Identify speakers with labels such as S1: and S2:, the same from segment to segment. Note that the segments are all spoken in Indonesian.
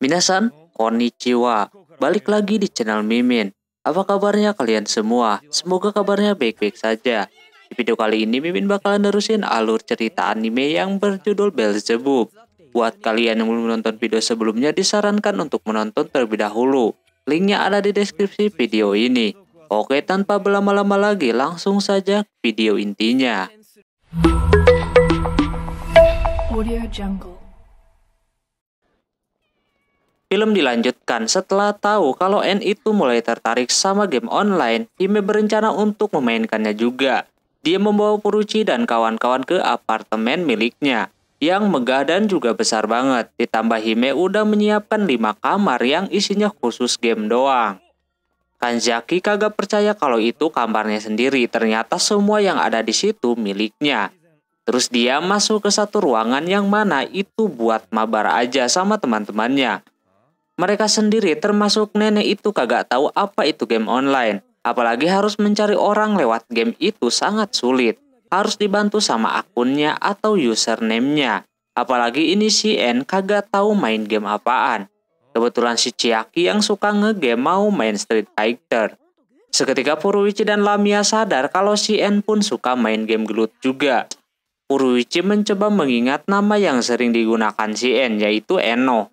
S1: Minasan, konnichiwa. Balik lagi di channel Mimin. Apa kabarnya kalian semua? Semoga kabarnya baik-baik saja. Di video kali ini Mimin bakalan nerusin alur cerita anime yang berjudul Belzebub. Buat kalian yang belum menonton video sebelumnya disarankan untuk menonton terlebih dahulu. Linknya ada di deskripsi video ini. Oke, tanpa berlama-lama lagi, langsung saja video intinya. Audio Jungle Film dilanjutkan setelah tahu kalau N itu mulai tertarik sama game online, Hime berencana untuk memainkannya juga. Dia membawa Puruchi dan kawan-kawan ke apartemen miliknya, yang megah dan juga besar banget. Ditambah Hime udah menyiapkan lima kamar yang isinya khusus game doang. Kanzaki kagak percaya kalau itu kamarnya sendiri, ternyata semua yang ada di situ miliknya. Terus dia masuk ke satu ruangan yang mana itu buat mabar aja sama teman-temannya. Mereka sendiri termasuk nenek itu kagak tahu apa itu game online. Apalagi harus mencari orang lewat game itu sangat sulit. Harus dibantu sama akunnya atau username-nya. Apalagi ini si N kagak tahu main game apaan. Kebetulan si Chiaki yang suka ngegame mau main Street Fighter. Seketika Puruichi dan Lamia sadar kalau si N pun suka main game gelut juga. Puruichi mencoba mengingat nama yang sering digunakan si N yaitu Eno.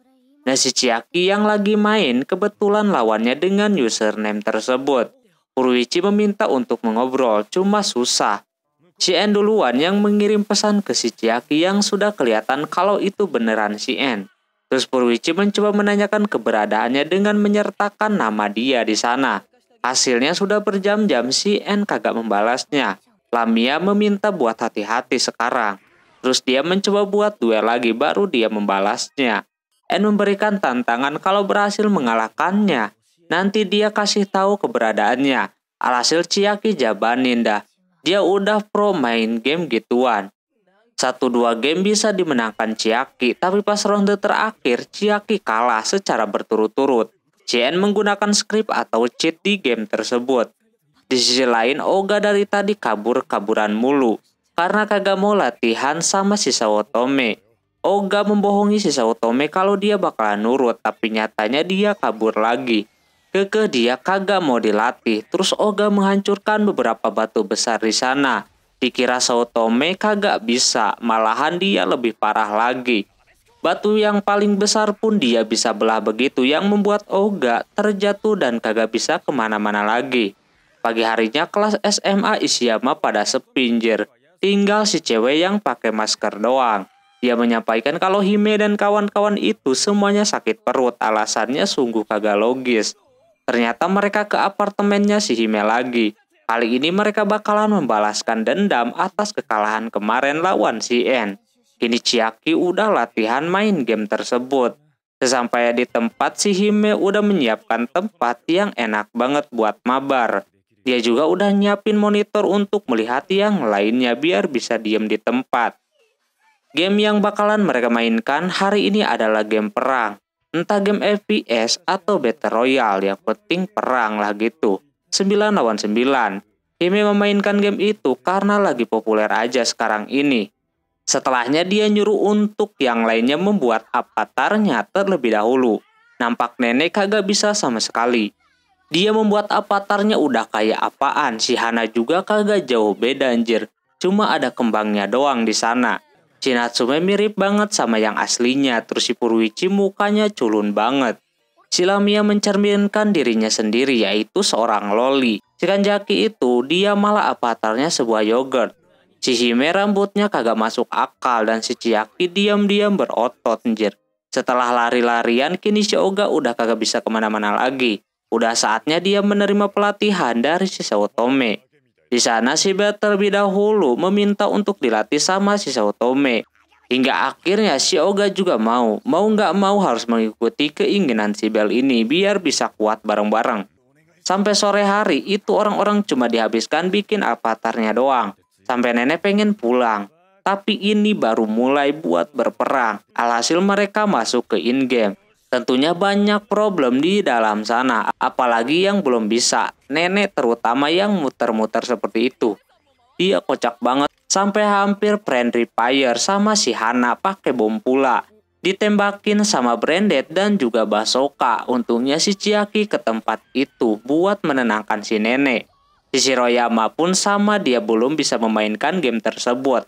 S1: Nah si Chiaki yang lagi main kebetulan lawannya dengan username tersebut. Kuruichi meminta untuk mengobrol, cuma susah. Si N duluan yang mengirim pesan ke si Chiaki yang sudah kelihatan kalau itu beneran Si N. Terus Purwici mencoba menanyakan keberadaannya dengan menyertakan nama dia di sana. Hasilnya sudah berjam-jam Si N kagak membalasnya. Lamia meminta buat hati-hati sekarang. Terus dia mencoba buat duel lagi baru dia membalasnya. N memberikan tantangan kalau berhasil mengalahkannya. Nanti dia kasih tahu keberadaannya. Alhasil Chiaki jabanin Ninda, Dia udah pro main game gituan. Satu dua game bisa dimenangkan Chiaki, tapi pas ronde terakhir Chiaki kalah secara berturut-turut. CN menggunakan skrip atau cheat di game tersebut. Di sisi lain, Oga dari tadi kabur-kaburan mulu, karena kagak mau latihan sama si Sawotome. Oga oh, membohongi si Sautome kalau dia bakalan nurut, tapi nyatanya dia kabur lagi. Keke dia kagak mau dilatih, terus Oga menghancurkan beberapa batu besar di sana. Dikira Sautome kagak bisa, malahan dia lebih parah lagi. Batu yang paling besar pun dia bisa belah begitu yang membuat Oga terjatuh dan kagak bisa kemana-mana lagi. Pagi harinya kelas SMA Isyama pada sepinjir, tinggal si cewek yang pakai masker doang. Dia menyampaikan kalau Hime dan kawan-kawan itu semuanya sakit perut, alasannya sungguh kagak logis. Ternyata mereka ke apartemennya si Hime lagi. Kali ini mereka bakalan membalaskan dendam atas kekalahan kemarin lawan si N. Kini Chiaki udah latihan main game tersebut. Sesampainya di tempat, si Hime udah menyiapkan tempat yang enak banget buat mabar. Dia juga udah nyiapin monitor untuk melihat yang lainnya biar bisa diem di tempat. Game yang bakalan mereka mainkan hari ini adalah game perang. Entah game FPS atau Battle Royale, yang penting perang lah gitu. 9 lawan 9. Hime memainkan game itu karena lagi populer aja sekarang ini. Setelahnya dia nyuruh untuk yang lainnya membuat avatarnya terlebih dahulu. Nampak nenek kagak bisa sama sekali. Dia membuat avatarnya udah kayak apaan, si Hana juga kagak jauh beda anjir. Cuma ada kembangnya doang di sana. Shinatsume mirip banget sama yang aslinya, terus si Puruichi mukanya culun banget. Silamia mencerminkan dirinya sendiri yaitu seorang loli. Si Kanjaki itu dia malah avatarnya sebuah yogurt. Si Hime rambutnya kagak masuk akal dan si Chiaki diam-diam berotot njir. Setelah lari-larian kini si Oga udah kagak bisa kemana-mana lagi. Udah saatnya dia menerima pelatihan dari si Saotome. Di sana Shiba terlebih dahulu meminta untuk dilatih sama si Sao Hingga akhirnya si Oga juga mau, mau nggak mau harus mengikuti keinginan si Bel ini biar bisa kuat bareng-bareng. Sampai sore hari itu orang-orang cuma dihabiskan bikin avatarnya doang. Sampai nenek pengen pulang. Tapi ini baru mulai buat berperang. Alhasil mereka masuk ke in-game. Tentunya banyak problem di dalam sana, apalagi yang belum bisa. Nenek terutama yang muter-muter seperti itu. Dia kocak banget sampai hampir brand repair sama si Hana pakai bom pula. Ditembakin sama Branded dan juga Basoka. Untungnya si Chiaki ke tempat itu buat menenangkan si nenek. Si Shiroyama pun sama dia belum bisa memainkan game tersebut.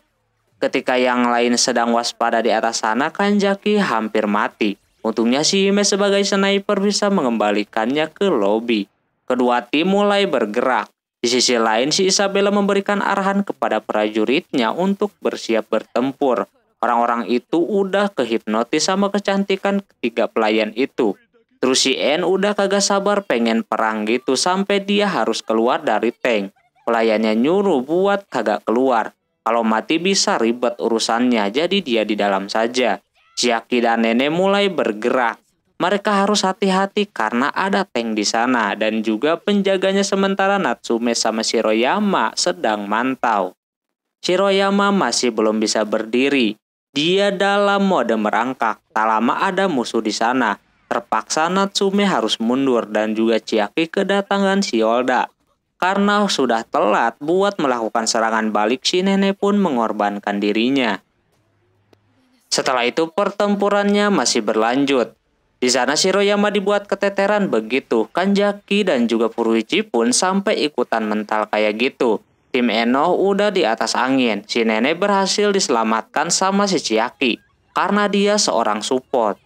S1: Ketika yang lain sedang waspada di atas sana, Kanjaki hampir mati. Untungnya si Hime sebagai sniper bisa mengembalikannya ke lobi. Kedua tim mulai bergerak. Di sisi lain, si Isabella memberikan arahan kepada prajuritnya untuk bersiap bertempur. Orang-orang itu udah kehipnotis sama kecantikan ketiga pelayan itu. Terus si N udah kagak sabar pengen perang gitu sampai dia harus keluar dari tank. Pelayannya nyuruh buat kagak keluar. Kalau mati bisa ribet urusannya, jadi dia di dalam saja. Jaki dan nenek mulai bergerak. Mereka harus hati-hati karena ada tank di sana dan juga penjaganya sementara Natsume sama Shiroyama sedang mantau. Shiroyama masih belum bisa berdiri. Dia dalam mode merangkak. Tak lama ada musuh di sana. Terpaksa Natsume harus mundur dan juga Chiaki kedatangan Shiolda. Karena sudah telat buat melakukan serangan balik, si nenek pun mengorbankan dirinya. Setelah itu pertempurannya masih berlanjut. Di sana Shiroyama dibuat keteteran begitu, Kanjaki dan juga Furuichi pun sampai ikutan mental kayak gitu. Tim Eno udah di atas angin, si nenek berhasil diselamatkan sama si Chiaki, karena dia seorang support.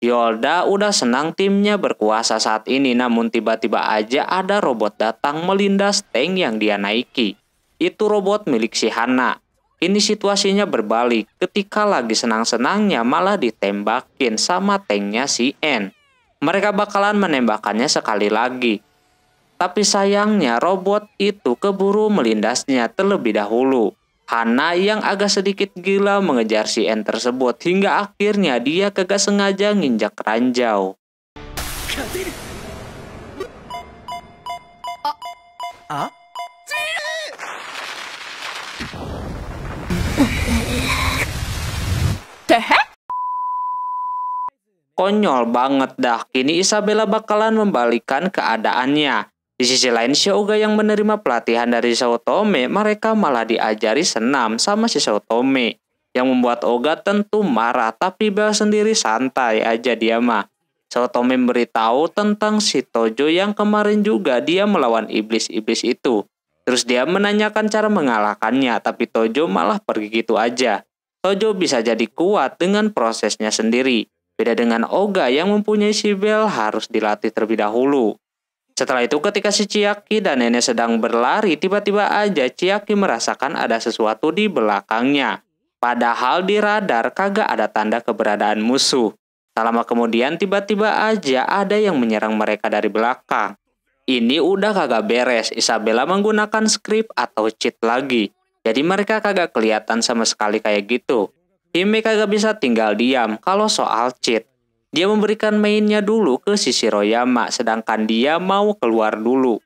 S1: Yolda udah senang timnya berkuasa saat ini namun tiba-tiba aja ada robot datang melindas tank yang dia naiki. Itu robot milik si Hana. Ini situasinya berbalik, ketika lagi senang-senangnya malah ditembakin sama tanknya si N. Mereka bakalan menembakkannya sekali lagi. Tapi sayangnya robot itu keburu melindasnya terlebih dahulu. Hana yang agak sedikit gila mengejar si N tersebut hingga akhirnya dia kagak sengaja nginjak ranjau. Ah? the heck? Konyol banget dah, kini Isabella bakalan membalikan keadaannya. Di sisi lain, Shouga yang menerima pelatihan dari Saitome, mereka malah diajari senam sama si Sao Yang membuat Oga tentu marah, tapi Bel sendiri santai aja dia mah. Saitome Tome memberitahu tentang si Tojo yang kemarin juga dia melawan iblis-iblis itu. Terus dia menanyakan cara mengalahkannya, tapi Tojo malah pergi gitu aja. Tojo bisa jadi kuat dengan prosesnya sendiri. Beda dengan Oga yang mempunyai Sibel harus dilatih terlebih dahulu. Setelah itu ketika si Chiaki dan nenek sedang berlari, tiba-tiba aja Chiaki merasakan ada sesuatu di belakangnya. Padahal di radar kagak ada tanda keberadaan musuh. Tak lama kemudian tiba-tiba aja ada yang menyerang mereka dari belakang. Ini udah kagak beres, Isabella menggunakan skrip atau cheat lagi. Jadi mereka kagak kelihatan sama sekali kayak gitu. Hime kagak bisa tinggal diam kalau soal cheat. Dia memberikan mainnya dulu ke sisi Royama sedangkan dia mau keluar dulu.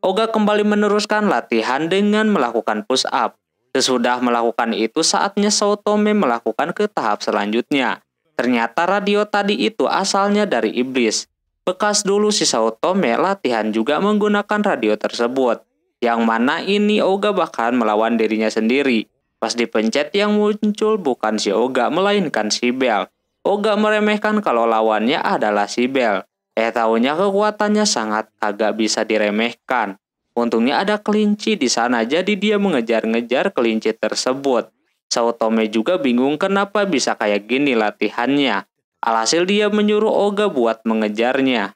S1: Oga kembali meneruskan latihan dengan melakukan push up. Sesudah melakukan itu saatnya Sotome melakukan ke tahap selanjutnya. Ternyata radio tadi itu asalnya dari iblis. Bekas dulu si Sotome latihan juga menggunakan radio tersebut yang mana ini Oga bahkan melawan dirinya sendiri. Pas dipencet yang muncul bukan si Oga melainkan si Bel. Oga meremehkan kalau lawannya adalah si Bel. Eh tahunya kekuatannya sangat agak bisa diremehkan. Untungnya ada kelinci di sana jadi dia mengejar-ngejar kelinci tersebut. Sautome juga bingung kenapa bisa kayak gini latihannya. Alhasil dia menyuruh Oga buat mengejarnya.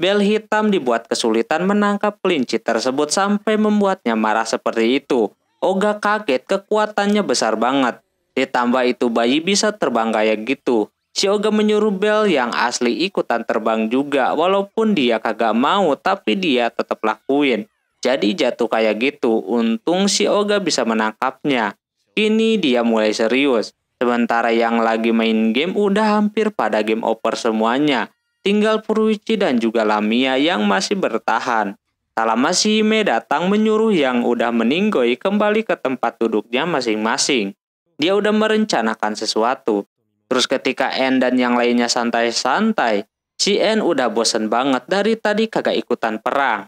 S1: Bel hitam dibuat kesulitan menangkap kelinci tersebut sampai membuatnya marah seperti itu. Oga kaget kekuatannya besar banget. Ditambah itu bayi bisa terbang kayak gitu. Si Oga menyuruh Bel yang asli ikutan terbang juga walaupun dia kagak mau tapi dia tetap lakuin. Jadi jatuh kayak gitu, untung si Oga bisa menangkapnya. Kini dia mulai serius. Sementara yang lagi main game udah hampir pada game over semuanya. Tinggal Puruichi dan juga Lamia yang masih bertahan. Tak lama si Hime datang menyuruh yang udah meninggoy kembali ke tempat duduknya masing-masing. Dia udah merencanakan sesuatu. Terus ketika En dan yang lainnya santai-santai, si En udah bosen banget dari tadi kagak ikutan perang.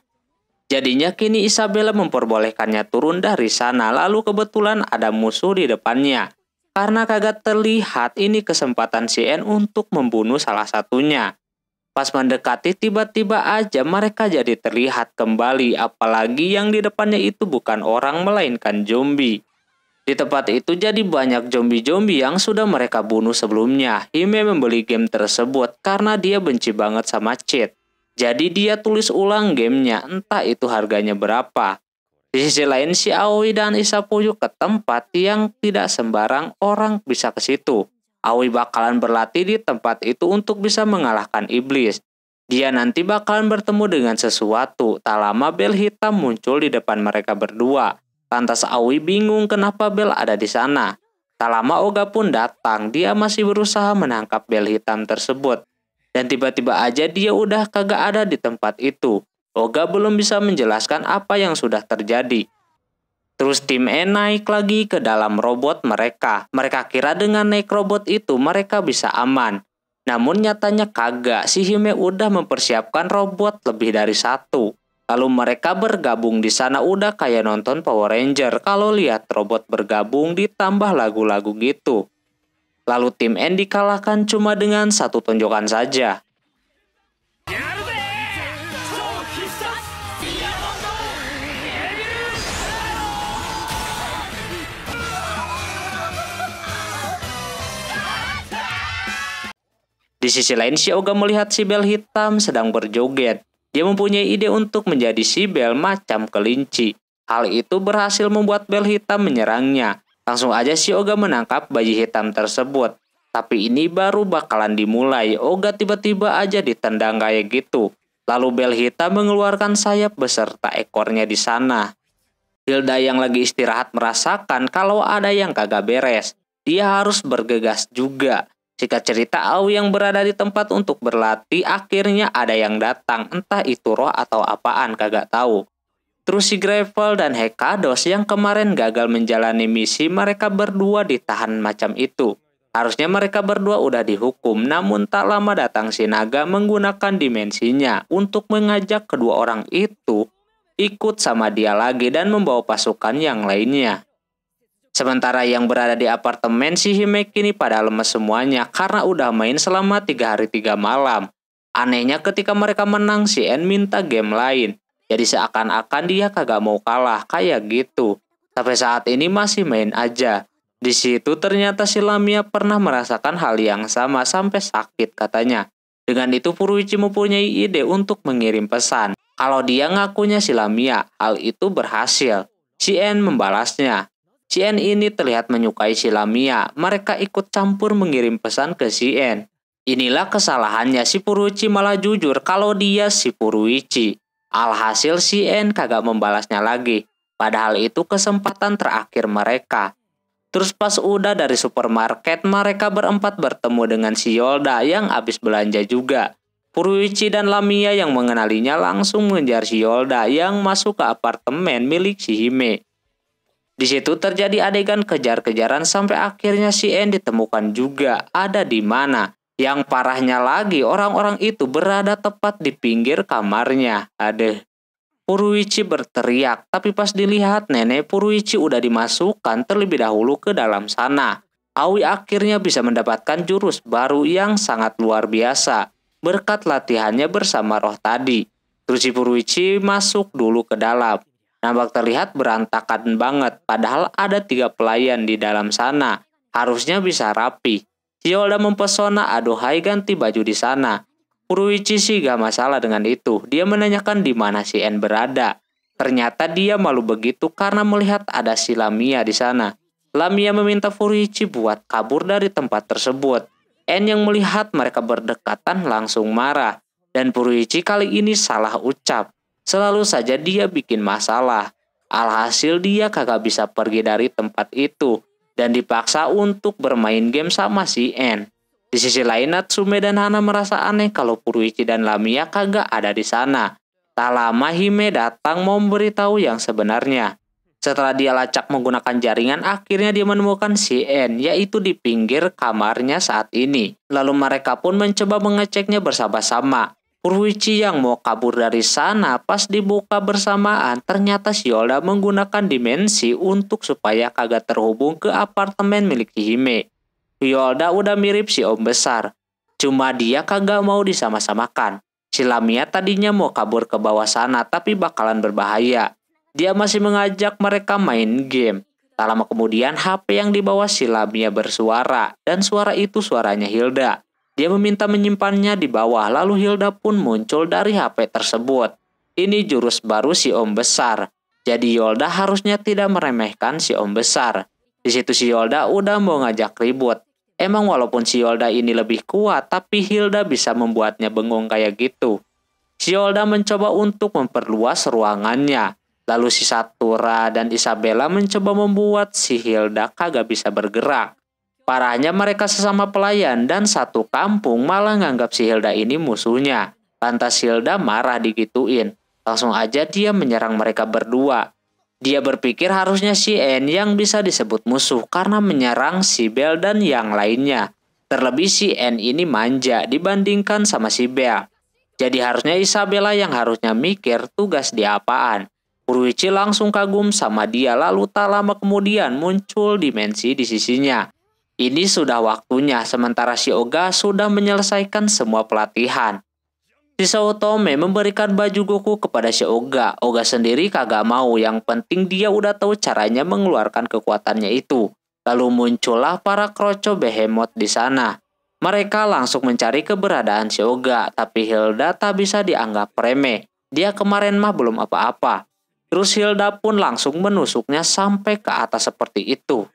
S1: Jadinya kini Isabella memperbolehkannya turun dari sana lalu kebetulan ada musuh di depannya. Karena kagak terlihat ini kesempatan si En untuk membunuh salah satunya. Pas mendekati tiba-tiba aja mereka jadi terlihat kembali apalagi yang di depannya itu bukan orang melainkan zombie. Di tempat itu jadi banyak zombie-zombie yang sudah mereka bunuh sebelumnya. Hime membeli game tersebut karena dia benci banget sama cheat. Jadi dia tulis ulang gamenya entah itu harganya berapa. Di sisi lain si Aoi dan Isapuyu ke tempat yang tidak sembarang orang bisa ke situ. Awi bakalan berlatih di tempat itu untuk bisa mengalahkan iblis. Dia nanti bakalan bertemu dengan sesuatu. Tak lama bel hitam muncul di depan mereka berdua. Lantas Awi bingung kenapa bel ada di sana. Tak lama Oga pun datang, dia masih berusaha menangkap bel hitam tersebut. Dan tiba-tiba aja dia udah kagak ada di tempat itu. Oga belum bisa menjelaskan apa yang sudah terjadi. Terus tim E naik lagi ke dalam robot mereka. Mereka kira dengan naik robot itu mereka bisa aman. Namun nyatanya kagak, si Hime udah mempersiapkan robot lebih dari satu. Lalu mereka bergabung di sana udah kayak nonton Power Ranger kalau lihat robot bergabung ditambah lagu-lagu gitu. Lalu tim N dikalahkan cuma dengan satu tonjokan saja. Di sisi lain, si Oga melihat si Bel hitam sedang berjoget. Dia mempunyai ide untuk menjadi si Bel macam kelinci. Hal itu berhasil membuat Bel hitam menyerangnya. Langsung aja si Oga menangkap bayi hitam tersebut. Tapi ini baru bakalan dimulai. Oga tiba-tiba aja ditendang kayak gitu. Lalu Bel hitam mengeluarkan sayap beserta ekornya di sana. Hilda yang lagi istirahat merasakan kalau ada yang kagak beres. Dia harus bergegas juga. Jika cerita Au yang berada di tempat untuk berlatih, akhirnya ada yang datang, entah itu roh atau apaan, kagak tahu. Terus si Gravel dan Hekados yang kemarin gagal menjalani misi, mereka berdua ditahan macam itu. Harusnya mereka berdua udah dihukum, namun tak lama datang si naga menggunakan dimensinya untuk mengajak kedua orang itu ikut sama dia lagi dan membawa pasukan yang lainnya. Sementara yang berada di apartemen si Hime ini pada lemes semuanya karena udah main selama tiga hari tiga malam. Anehnya ketika mereka menang, si En minta game lain. Jadi seakan-akan dia kagak mau kalah, kayak gitu. Sampai saat ini masih main aja. Di situ ternyata si Lamia pernah merasakan hal yang sama sampai sakit katanya. Dengan itu Furuichi mempunyai ide untuk mengirim pesan. Kalau dia ngakunya si Lamia, hal itu berhasil. Si En membalasnya. CN ini terlihat menyukai si Silamia. Mereka ikut campur mengirim pesan ke CN. Inilah kesalahannya si Puruichi malah jujur kalau dia si Puruichi. Alhasil N kagak membalasnya lagi. Padahal itu kesempatan terakhir mereka. Terus pas udah dari supermarket, mereka berempat bertemu dengan si Yolda yang abis belanja juga. Puruichi dan Lamia yang mengenalinya langsung mengejar si Yolda yang masuk ke apartemen milik si Hime. Di situ terjadi adegan kejar-kejaran sampai akhirnya si N ditemukan juga ada di mana. Yang parahnya lagi, orang-orang itu berada tepat di pinggir kamarnya. Aduh. Puruichi berteriak, tapi pas dilihat nenek Puruichi udah dimasukkan terlebih dahulu ke dalam sana. Awi akhirnya bisa mendapatkan jurus baru yang sangat luar biasa berkat latihannya bersama roh tadi. Terus si Puruichi masuk dulu ke dalam. Nampak terlihat berantakan banget, padahal ada tiga pelayan di dalam sana. Harusnya bisa rapi. Shiolda mempesona, aduhai ganti baju di sana. Kuruichi sih gak masalah dengan itu. Dia menanyakan di mana si En berada. Ternyata dia malu begitu karena melihat ada si Lamia di sana. Lamia meminta Furuichi buat kabur dari tempat tersebut. En yang melihat mereka berdekatan langsung marah. Dan Furuichi kali ini salah ucap. Selalu saja dia bikin masalah. Alhasil dia kagak bisa pergi dari tempat itu dan dipaksa untuk bermain game sama si N. Di sisi lain Natsume dan Hana merasa aneh kalau Puruichi dan Lamia kagak ada di sana. Tak lama Hime datang memberitahu yang sebenarnya. Setelah dia lacak menggunakan jaringan, akhirnya dia menemukan si N, yaitu di pinggir kamarnya saat ini. Lalu mereka pun mencoba mengeceknya bersama-sama. Purwici yang mau kabur dari sana pas dibuka bersamaan ternyata Shioda menggunakan dimensi untuk supaya kagak terhubung ke apartemen milik Hime. Shioda udah mirip si om besar, cuma dia kagak mau disama-samakan. Si Lamia tadinya mau kabur ke bawah sana tapi bakalan berbahaya. Dia masih mengajak mereka main game. Tak lama kemudian HP yang dibawa si Lamia bersuara dan suara itu suaranya Hilda. Dia meminta menyimpannya di bawah lalu Hilda pun muncul dari HP tersebut. Ini jurus baru si Om Besar. Jadi Yolda harusnya tidak meremehkan si Om Besar. Di situ si Yolda udah mau ngajak ribut. Emang walaupun si Yolda ini lebih kuat, tapi Hilda bisa membuatnya bengong kayak gitu. Si Yolda mencoba untuk memperluas ruangannya. Lalu si Satura dan Isabella mencoba membuat si Hilda kagak bisa bergerak. Parahnya mereka sesama pelayan dan satu kampung malah nganggap si Hilda ini musuhnya. Lantas Hilda marah digituin. Langsung aja dia menyerang mereka berdua. Dia berpikir harusnya si N yang bisa disebut musuh karena menyerang si Bel dan yang lainnya. Terlebih si N ini manja dibandingkan sama si Bel. Jadi harusnya Isabella yang harusnya mikir tugas diapaan. apaan. Kuruichi langsung kagum sama dia lalu tak lama kemudian muncul dimensi di sisinya. Ini sudah waktunya, sementara Si Oga sudah menyelesaikan semua pelatihan. Si Otome memberikan baju Goku kepada si Oga Oga sendiri kagak mau, yang penting dia udah tahu caranya mengeluarkan kekuatannya itu. Lalu muncullah para kroco behemoth di sana. Mereka langsung mencari keberadaan Si Oga, tapi Hilda tak bisa dianggap remeh. Dia kemarin mah belum apa-apa. Terus Hilda pun langsung menusuknya sampai ke atas seperti itu.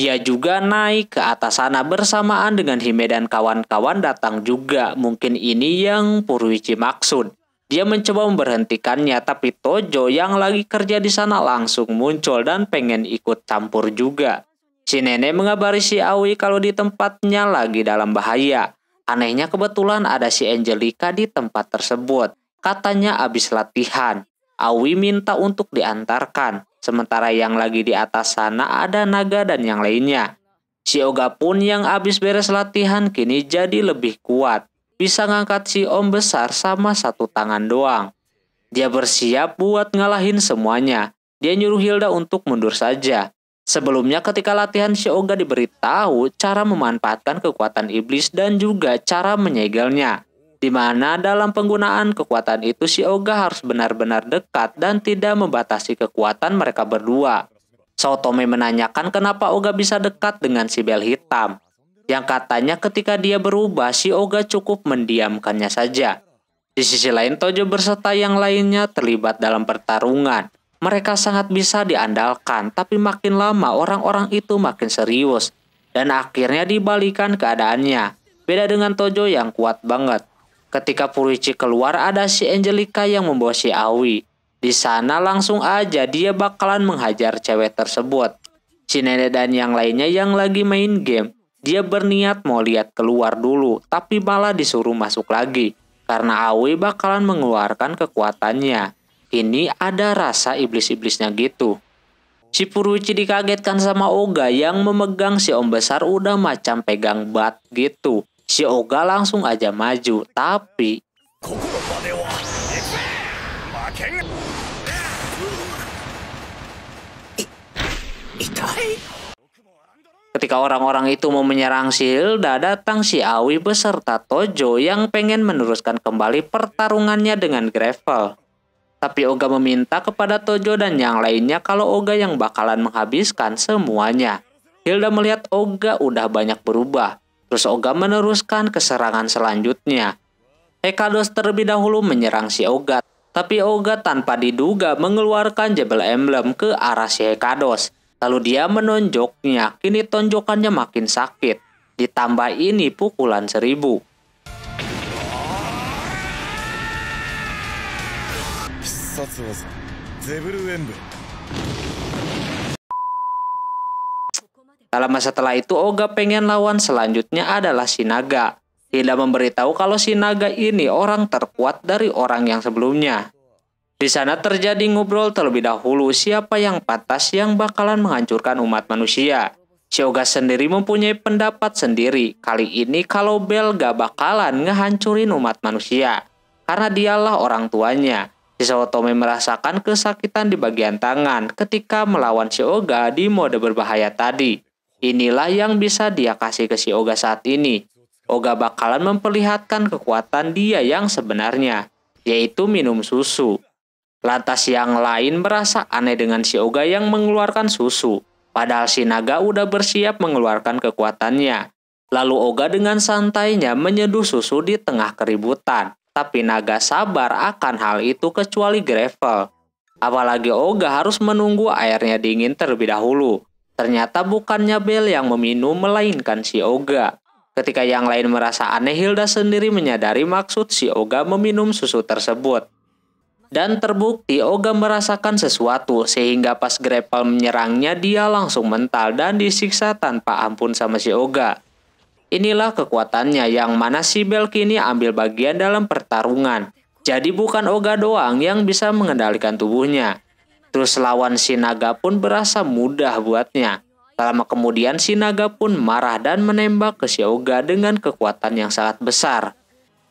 S1: Dia juga naik ke atas sana bersamaan dengan Hime dan kawan-kawan datang juga. Mungkin ini yang Purwici maksud. Dia mencoba memberhentikannya, tapi Tojo yang lagi kerja di sana langsung muncul dan pengen ikut campur juga. Si nenek mengabari si Awi kalau di tempatnya lagi dalam bahaya. Anehnya kebetulan ada si Angelica di tempat tersebut. Katanya abis latihan. Awi minta untuk diantarkan. Sementara yang lagi di atas sana ada naga dan yang lainnya. Si Oga pun yang abis beres latihan kini jadi lebih kuat. Bisa ngangkat si Om besar sama satu tangan doang. Dia bersiap buat ngalahin semuanya. Dia nyuruh Hilda untuk mundur saja. Sebelumnya ketika latihan si Oga diberitahu cara memanfaatkan kekuatan iblis dan juga cara menyegelnya di mana dalam penggunaan kekuatan itu si Oga harus benar-benar dekat dan tidak membatasi kekuatan mereka berdua. Sotome menanyakan kenapa Oga bisa dekat dengan si Bel Hitam, yang katanya ketika dia berubah si Oga cukup mendiamkannya saja. Di sisi lain Tojo berserta yang lainnya terlibat dalam pertarungan. Mereka sangat bisa diandalkan, tapi makin lama orang-orang itu makin serius. Dan akhirnya dibalikan keadaannya. Beda dengan Tojo yang kuat banget. Ketika Purici keluar ada si Angelica yang membawa si Awi. Di sana langsung aja dia bakalan menghajar cewek tersebut. Si nenek dan yang lainnya yang lagi main game. Dia berniat mau lihat keluar dulu, tapi malah disuruh masuk lagi. Karena Awi bakalan mengeluarkan kekuatannya. Ini ada rasa iblis-iblisnya gitu. Si Purwici dikagetkan sama Oga yang memegang si om besar udah macam pegang bat gitu si Oga langsung aja maju. Tapi Ketika orang-orang itu mau menyerang si Hilda, datang si Awi beserta Tojo yang pengen meneruskan kembali pertarungannya dengan Gravel. Tapi Oga meminta kepada Tojo dan yang lainnya kalau Oga yang bakalan menghabiskan semuanya. Hilda melihat Oga udah banyak berubah. Terus Oga meneruskan keserangan selanjutnya. Hekados terlebih dahulu menyerang si Oga, tapi Oga tanpa diduga mengeluarkan Jebel Emblem ke arah si Hekados. Lalu dia menonjoknya, kini tonjokannya makin sakit. Ditambah ini pukulan seribu. Tak lama setelah itu Oga pengen lawan selanjutnya adalah Sinaga. Hilda memberitahu kalau Sinaga ini orang terkuat dari orang yang sebelumnya. Di sana terjadi ngobrol terlebih dahulu siapa yang pantas yang bakalan menghancurkan umat manusia. Si Oga sendiri mempunyai pendapat sendiri kali ini kalau Bel gak bakalan ngehancurin umat manusia. Karena dialah orang tuanya. Sawatome merasakan kesakitan di bagian tangan ketika melawan Si Oga di mode berbahaya tadi. Inilah yang bisa dia kasih ke si Oga saat ini. Oga bakalan memperlihatkan kekuatan dia yang sebenarnya, yaitu minum susu. Lantas yang lain merasa aneh dengan si Oga yang mengeluarkan susu, padahal si naga udah bersiap mengeluarkan kekuatannya. Lalu Oga dengan santainya menyeduh susu di tengah keributan, tapi naga sabar akan hal itu kecuali Gravel. Apalagi Oga harus menunggu airnya dingin terlebih dahulu. Ternyata bukannya Bel yang meminum melainkan si Oga. Ketika yang lain merasa aneh, Hilda sendiri menyadari maksud si Oga meminum susu tersebut. Dan terbukti Oga merasakan sesuatu sehingga pas Grepal menyerangnya dia langsung mental dan disiksa tanpa ampun sama si Oga. Inilah kekuatannya yang mana si Bel kini ambil bagian dalam pertarungan. Jadi bukan Oga doang yang bisa mengendalikan tubuhnya, Terus lawan Sinaga pun berasa mudah buatnya. Tak lama kemudian Sinaga pun marah dan menembak ke si Oga dengan kekuatan yang sangat besar.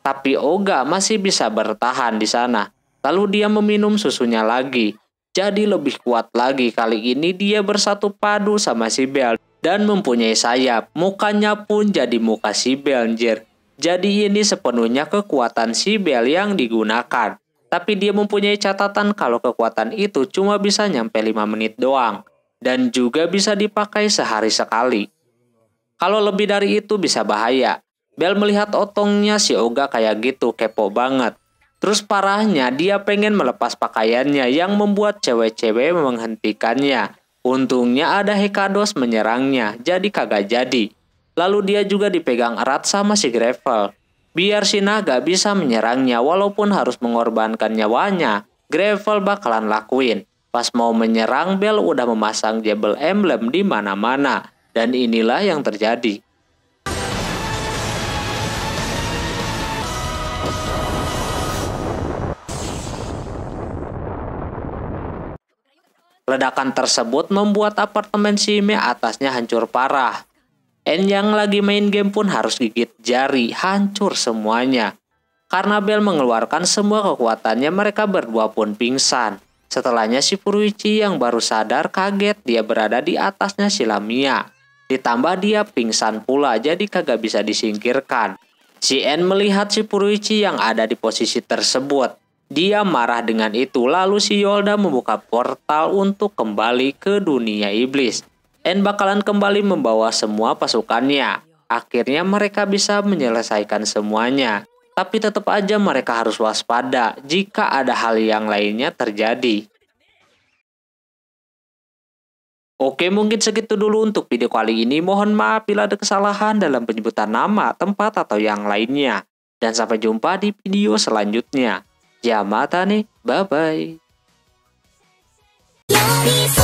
S1: Tapi Oga masih bisa bertahan di sana. Lalu dia meminum susunya lagi. Jadi lebih kuat lagi kali ini dia bersatu padu sama si Bel dan mempunyai sayap. Mukanya pun jadi muka si Bel anjir. Jadi ini sepenuhnya kekuatan si Bel yang digunakan tapi dia mempunyai catatan kalau kekuatan itu cuma bisa nyampe 5 menit doang, dan juga bisa dipakai sehari sekali. Kalau lebih dari itu bisa bahaya. Bel melihat otongnya si Oga kayak gitu, kepo banget. Terus parahnya dia pengen melepas pakaiannya yang membuat cewek-cewek menghentikannya. Untungnya ada Hekados menyerangnya, jadi kagak jadi. Lalu dia juga dipegang erat sama si Gravel. Biar si naga bisa menyerangnya walaupun harus mengorbankan nyawanya, Gravel bakalan lakuin. Pas mau menyerang, bel udah memasang jebel emblem di mana-mana. Dan inilah yang terjadi. Ledakan tersebut membuat apartemen sime atasnya hancur parah. And yang lagi main game pun harus gigit jari, hancur semuanya. Karena Bel mengeluarkan semua kekuatannya mereka berdua pun pingsan. Setelahnya si Furuichi yang baru sadar kaget dia berada di atasnya si Lamia. Ditambah dia pingsan pula jadi kagak bisa disingkirkan. Si En melihat si Furuichi yang ada di posisi tersebut. Dia marah dengan itu lalu si Yolda membuka portal untuk kembali ke dunia iblis. En bakalan kembali membawa semua pasukannya. Akhirnya mereka bisa menyelesaikan semuanya. Tapi tetap aja mereka harus waspada jika ada hal yang lainnya terjadi. Oke mungkin segitu dulu untuk video kali ini. Mohon maaf bila ada kesalahan dalam penyebutan nama, tempat, atau yang lainnya. Dan sampai jumpa di video selanjutnya. Jamata nih, bye-bye.